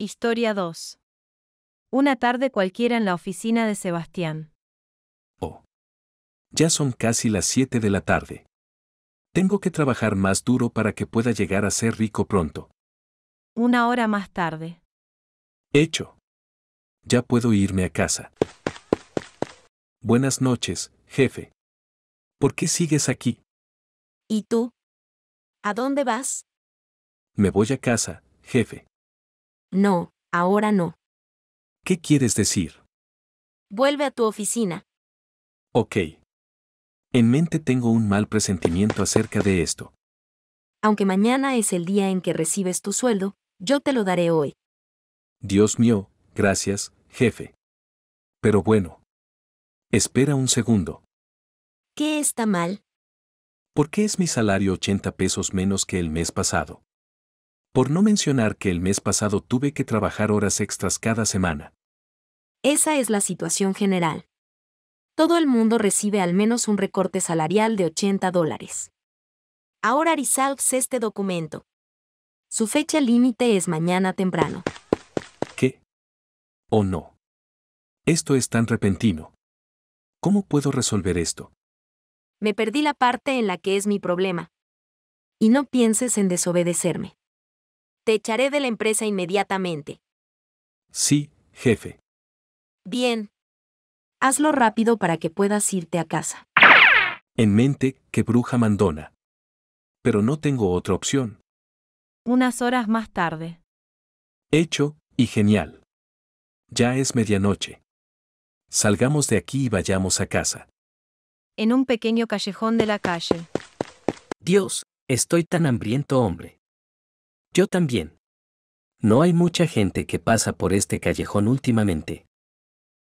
Historia 2. Una tarde cualquiera en la oficina de Sebastián. Oh. Ya son casi las 7 de la tarde. Tengo que trabajar más duro para que pueda llegar a ser rico pronto. Una hora más tarde. Hecho. Ya puedo irme a casa. Buenas noches, jefe. ¿Por qué sigues aquí? ¿Y tú? ¿A dónde vas? Me voy a casa, jefe. No, ahora no. ¿Qué quieres decir? Vuelve a tu oficina. Ok. En mente tengo un mal presentimiento acerca de esto. Aunque mañana es el día en que recibes tu sueldo, yo te lo daré hoy. Dios mío, gracias, jefe. Pero bueno. Espera un segundo. ¿Qué está mal? ¿Por qué es mi salario 80 pesos menos que el mes pasado? Por no mencionar que el mes pasado tuve que trabajar horas extras cada semana. Esa es la situación general. Todo el mundo recibe al menos un recorte salarial de 80 dólares. Ahora resolves este documento. Su fecha límite es mañana temprano. ¿Qué? ¿O oh, no? Esto es tan repentino. ¿Cómo puedo resolver esto? Me perdí la parte en la que es mi problema. Y no pienses en desobedecerme. Te echaré de la empresa inmediatamente. Sí, jefe. Bien. Hazlo rápido para que puedas irte a casa. En mente, que bruja mandona. Pero no tengo otra opción. Unas horas más tarde. Hecho, y genial. Ya es medianoche. Salgamos de aquí y vayamos a casa. En un pequeño callejón de la calle. Dios, estoy tan hambriento hombre. Yo también. No hay mucha gente que pasa por este callejón últimamente.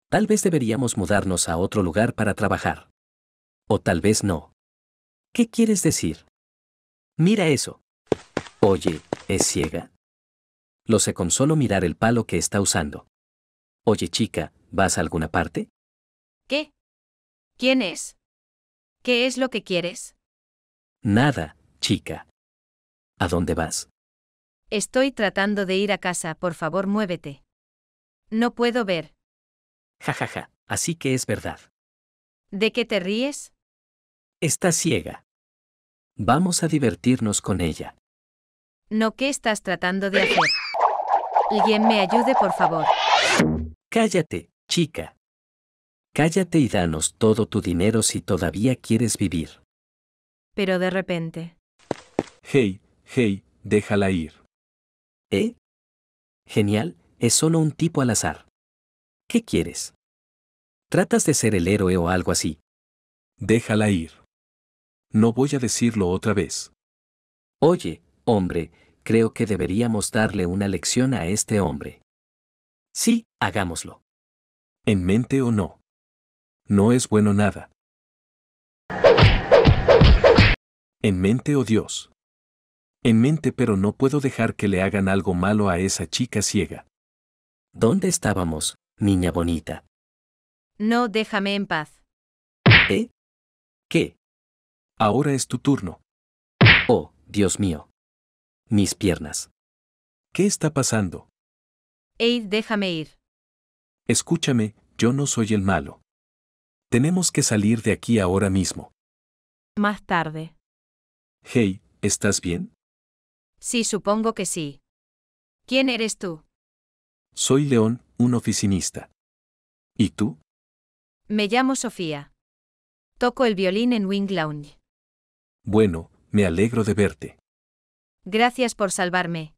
Tal vez deberíamos mudarnos a otro lugar para trabajar. O tal vez no. ¿Qué quieres decir? Mira eso. Oye, ¿es ciega? Lo sé con solo mirar el palo que está usando. Oye chica, ¿vas a alguna parte? ¿Qué? ¿Quién es? ¿Qué es lo que quieres? Nada, chica. ¿A dónde vas? Estoy tratando de ir a casa, por favor muévete. No puedo ver. Ja, ja, ja. así que es verdad. ¿De qué te ríes? Está ciega. Vamos a divertirnos con ella. No, ¿qué estás tratando de hacer? Alguien me ayude, por favor. Cállate, chica. Cállate y danos todo tu dinero si todavía quieres vivir. Pero de repente. Hey, hey, déjala ir. ¿Eh? Genial, es solo un tipo al azar. ¿Qué quieres? Tratas de ser el héroe o algo así. Déjala ir. No voy a decirlo otra vez. Oye, hombre, creo que deberíamos darle una lección a este hombre. Sí, hagámoslo. En mente o no. No es bueno nada. En mente o Dios en mente pero no puedo dejar que le hagan algo malo a esa chica ciega. ¿Dónde estábamos, niña bonita? No, déjame en paz. ¿Eh? ¿Qué? Ahora es tu turno. Oh, Dios mío. Mis piernas. ¿Qué está pasando? Eid, déjame ir. Escúchame, yo no soy el malo. Tenemos que salir de aquí ahora mismo. Más tarde. Hey, ¿estás bien? Sí, supongo que sí. ¿Quién eres tú? Soy León, un oficinista. ¿Y tú? Me llamo Sofía. Toco el violín en Wing Lounge. Bueno, me alegro de verte. Gracias por salvarme.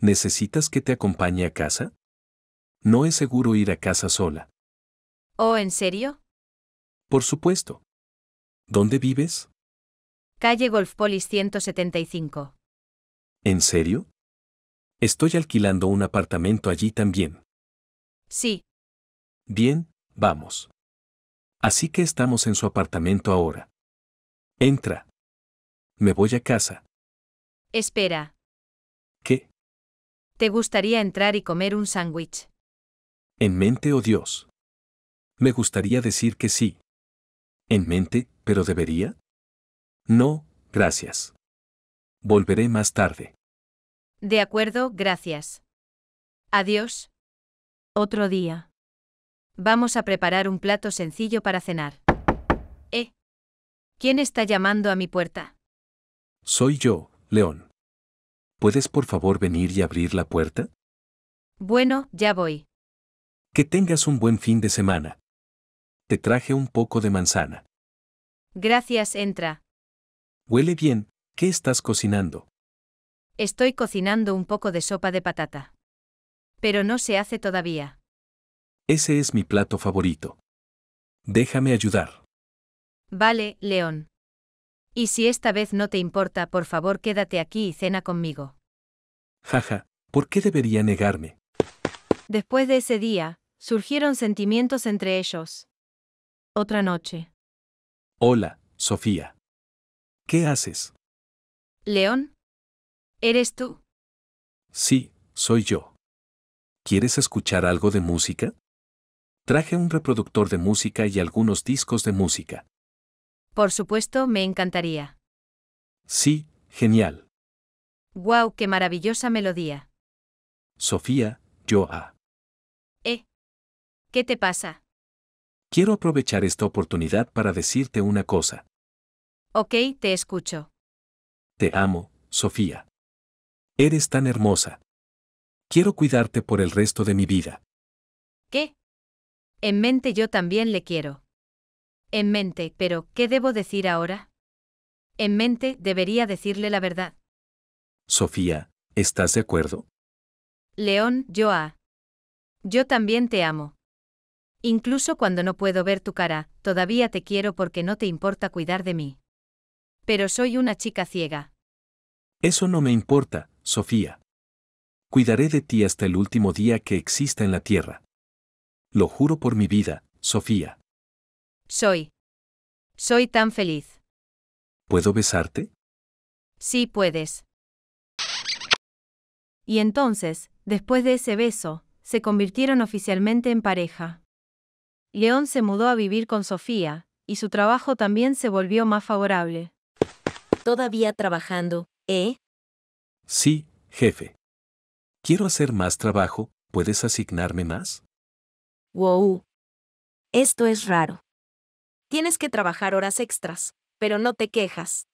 ¿Necesitas que te acompañe a casa? No es seguro ir a casa sola. ¿Oh, en serio? Por supuesto. ¿Dónde vives? Calle Golfpolis 175. ¿En serio? Estoy alquilando un apartamento allí también. Sí. Bien, vamos. Así que estamos en su apartamento ahora. Entra. Me voy a casa. Espera. ¿Qué? ¿Te gustaría entrar y comer un sándwich? ¿En mente o oh Dios? Me gustaría decir que sí. ¿En mente, pero debería? No, gracias. Volveré más tarde. De acuerdo, gracias. Adiós. Otro día. Vamos a preparar un plato sencillo para cenar. ¿Eh? ¿Quién está llamando a mi puerta? Soy yo, León. ¿Puedes por favor venir y abrir la puerta? Bueno, ya voy. Que tengas un buen fin de semana. Te traje un poco de manzana. Gracias, entra. Huele bien, ¿Qué estás cocinando? Estoy cocinando un poco de sopa de patata. Pero no se hace todavía. Ese es mi plato favorito. Déjame ayudar. Vale, León. Y si esta vez no te importa, por favor quédate aquí y cena conmigo. Jaja, ¿por qué debería negarme? Después de ese día, surgieron sentimientos entre ellos. Otra noche. Hola, Sofía. ¿Qué haces? León. ¿Eres tú? Sí, soy yo. ¿Quieres escuchar algo de música? Traje un reproductor de música y algunos discos de música. Por supuesto, me encantaría. Sí, genial. ¡Guau, wow, qué maravillosa melodía! Sofía, yo a. ¿Eh? ¿Qué te pasa? Quiero aprovechar esta oportunidad para decirte una cosa. Ok, te escucho. Te amo, Sofía. Eres tan hermosa. Quiero cuidarte por el resto de mi vida. ¿Qué? En mente yo también le quiero. En mente, pero ¿qué debo decir ahora? En mente debería decirle la verdad. Sofía, ¿estás de acuerdo? León, yo Yo también te amo. Incluso cuando no puedo ver tu cara, todavía te quiero porque no te importa cuidar de mí. Pero soy una chica ciega. Eso no me importa, Sofía. Cuidaré de ti hasta el último día que exista en la tierra. Lo juro por mi vida, Sofía. Soy. Soy tan feliz. ¿Puedo besarte? Sí puedes. Y entonces, después de ese beso, se convirtieron oficialmente en pareja. León se mudó a vivir con Sofía, y su trabajo también se volvió más favorable todavía trabajando, ¿eh? Sí, jefe. Quiero hacer más trabajo, ¿puedes asignarme más? Wow. Esto es raro. Tienes que trabajar horas extras, pero no te quejas.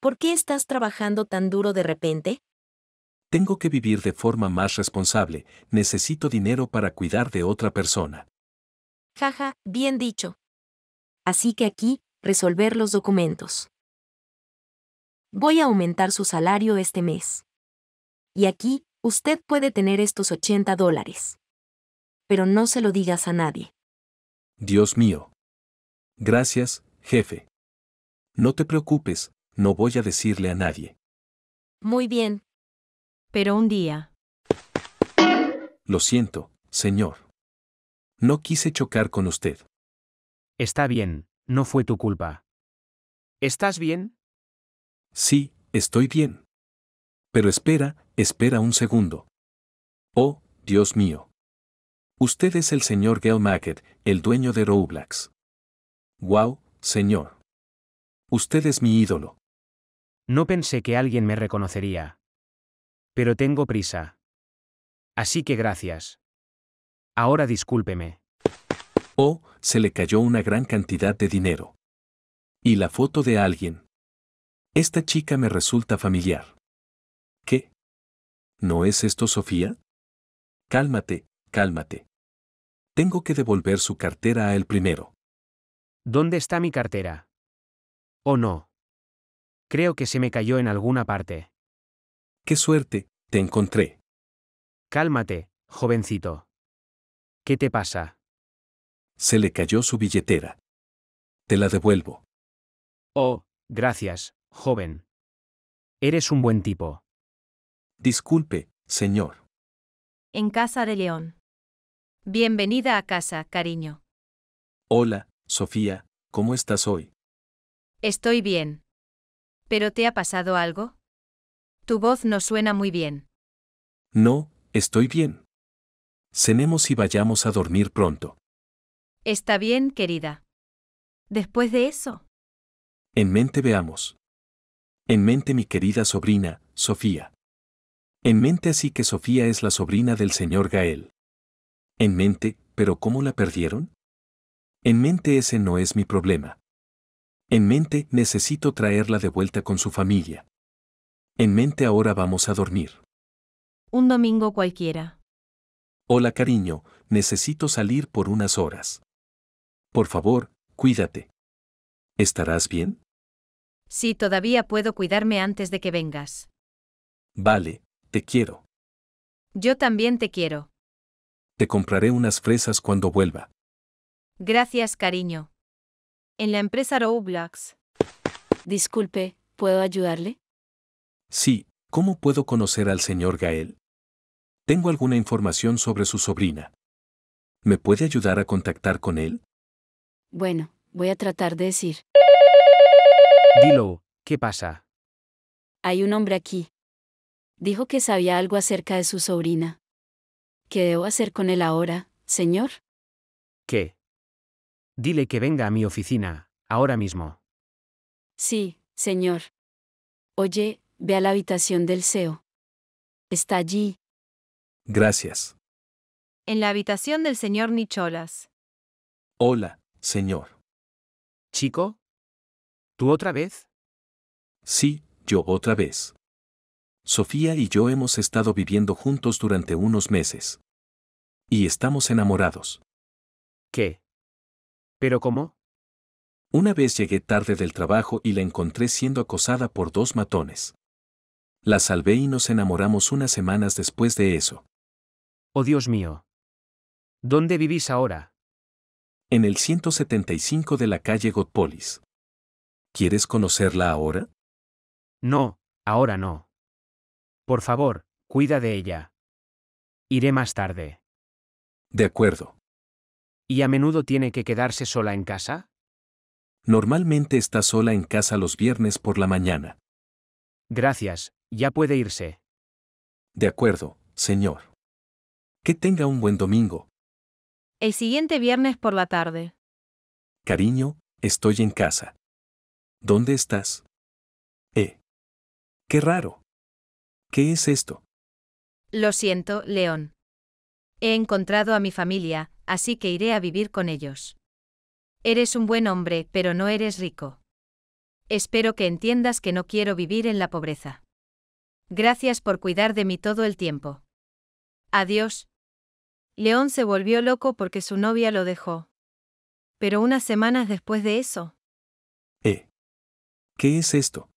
¿Por qué estás trabajando tan duro de repente? Tengo que vivir de forma más responsable, necesito dinero para cuidar de otra persona. Jaja, bien dicho. Así que aquí, resolver los documentos voy a aumentar su salario este mes. Y aquí, usted puede tener estos 80 dólares. Pero no se lo digas a nadie. Dios mío. Gracias, jefe. No te preocupes, no voy a decirle a nadie. Muy bien. Pero un día. Lo siento, señor. No quise chocar con usted. Está bien, no fue tu culpa. ¿Estás bien? Sí, estoy bien. Pero espera, espera un segundo. Oh, Dios mío. Usted es el señor Gail Mackett, el dueño de Roblox. Wow, señor. Usted es mi ídolo. No pensé que alguien me reconocería. Pero tengo prisa. Así que gracias. Ahora discúlpeme. Oh, se le cayó una gran cantidad de dinero. Y la foto de alguien. Esta chica me resulta familiar. ¿Qué? ¿No es esto Sofía? Cálmate, cálmate. Tengo que devolver su cartera a él primero. ¿Dónde está mi cartera? oh, no? Creo que se me cayó en alguna parte. Qué suerte, te encontré. Cálmate, jovencito. ¿Qué te pasa? Se le cayó su billetera. Te la devuelvo. Oh, gracias, Joven. Eres un buen tipo. Disculpe, señor. En casa de León. Bienvenida a casa, cariño. Hola, Sofía, ¿cómo estás hoy? Estoy bien. ¿Pero te ha pasado algo? Tu voz no suena muy bien. No, estoy bien. Cenemos y vayamos a dormir pronto. Está bien, querida. Después de eso. En mente veamos. En mente mi querida sobrina, Sofía. En mente así que Sofía es la sobrina del señor Gael. En mente, pero ¿cómo la perdieron? En mente ese no es mi problema. En mente necesito traerla de vuelta con su familia. En mente ahora vamos a dormir. Un domingo cualquiera. Hola cariño, necesito salir por unas horas. Por favor, cuídate. ¿Estarás bien? Sí, todavía puedo cuidarme antes de que vengas. Vale, te quiero. Yo también te quiero. Te compraré unas fresas cuando vuelva. Gracias, cariño. En la empresa Roblox. Disculpe, ¿puedo ayudarle? Sí, ¿cómo puedo conocer al señor Gael? Tengo alguna información sobre su sobrina. ¿Me puede ayudar a contactar con él? Bueno, voy a tratar de decir. Dilo, ¿qué pasa? Hay un hombre aquí. Dijo que sabía algo acerca de su sobrina. ¿Qué debo hacer con él ahora, señor? ¿Qué? Dile que venga a mi oficina, ahora mismo. Sí, señor. Oye, ve a la habitación del CEO. Está allí. Gracias. En la habitación del señor Nicholas. Hola, señor. ¿Chico? ¿Tú otra vez? Sí, yo otra vez. Sofía y yo hemos estado viviendo juntos durante unos meses. Y estamos enamorados. ¿Qué? ¿Pero cómo? Una vez llegué tarde del trabajo y la encontré siendo acosada por dos matones. La salvé y nos enamoramos unas semanas después de eso. Oh Dios mío. ¿Dónde vivís ahora? En el 175 de la calle Godpolis. ¿Quieres conocerla ahora? No, ahora no. Por favor, cuida de ella. Iré más tarde. De acuerdo. ¿Y a menudo tiene que quedarse sola en casa? Normalmente está sola en casa los viernes por la mañana. Gracias, ya puede irse. De acuerdo, señor. Que tenga un buen domingo. El siguiente viernes por la tarde. Cariño, estoy en casa. ¿Dónde estás? Eh. Qué raro. ¿Qué es esto? Lo siento, León. He encontrado a mi familia, así que iré a vivir con ellos. Eres un buen hombre, pero no eres rico. Espero que entiendas que no quiero vivir en la pobreza. Gracias por cuidar de mí todo el tiempo. Adiós. León se volvió loco porque su novia lo dejó. Pero unas semanas después de eso, ¿Qué es esto?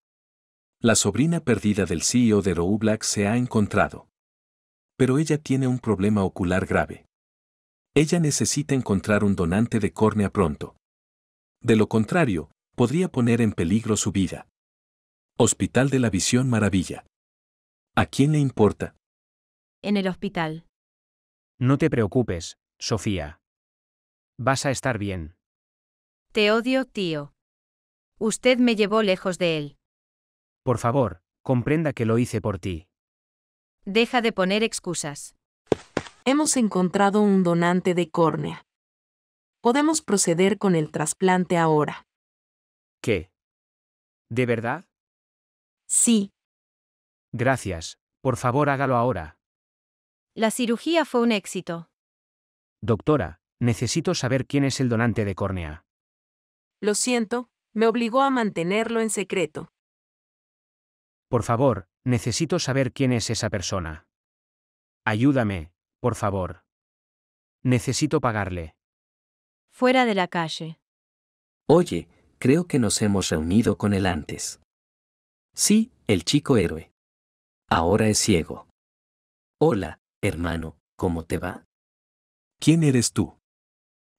La sobrina perdida del CEO de Black se ha encontrado. Pero ella tiene un problema ocular grave. Ella necesita encontrar un donante de córnea pronto. De lo contrario, podría poner en peligro su vida. Hospital de la Visión Maravilla. ¿A quién le importa? En el hospital. No te preocupes, Sofía. Vas a estar bien. Te odio, tío. Usted me llevó lejos de él. Por favor, comprenda que lo hice por ti. Deja de poner excusas. Hemos encontrado un donante de córnea. Podemos proceder con el trasplante ahora. ¿Qué? ¿De verdad? Sí. Gracias, por favor hágalo ahora. La cirugía fue un éxito. Doctora, necesito saber quién es el donante de córnea. Lo siento, me obligó a mantenerlo en secreto. Por favor, necesito saber quién es esa persona. Ayúdame, por favor. Necesito pagarle. Fuera de la calle. Oye, creo que nos hemos reunido con él antes. Sí, el chico héroe. Ahora es ciego. Hola, hermano, ¿cómo te va? ¿Quién eres tú?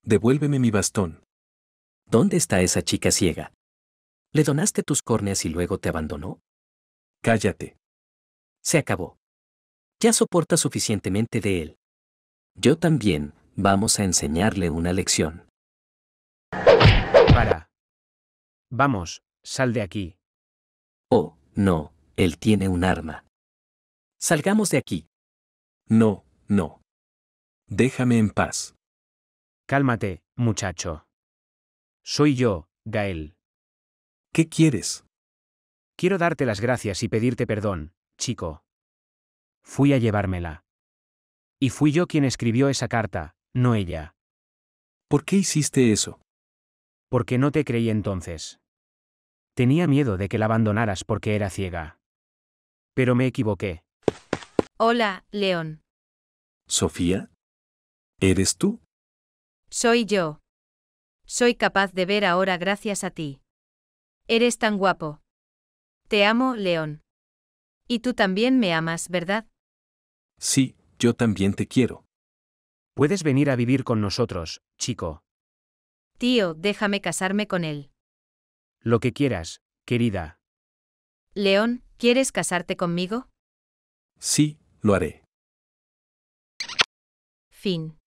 Devuélveme mi bastón. ¿Dónde está esa chica ciega? ¿Le donaste tus córneas y luego te abandonó? Cállate. Se acabó. Ya soporta suficientemente de él. Yo también, vamos a enseñarle una lección. Para. Vamos, sal de aquí. Oh, no, él tiene un arma. Salgamos de aquí. No, no. Déjame en paz. Cálmate, muchacho. Soy yo, Gael. ¿Qué quieres? Quiero darte las gracias y pedirte perdón, chico. Fui a llevármela. Y fui yo quien escribió esa carta, no ella. ¿Por qué hiciste eso? Porque no te creí entonces. Tenía miedo de que la abandonaras porque era ciega. Pero me equivoqué. Hola, León. ¿Sofía? ¿Eres tú? Soy yo. Soy capaz de ver ahora gracias a ti. Eres tan guapo. Te amo, León. Y tú también me amas, ¿verdad? Sí, yo también te quiero. Puedes venir a vivir con nosotros, chico. Tío, déjame casarme con él. Lo que quieras, querida. León, ¿quieres casarte conmigo? Sí, lo haré. Fin.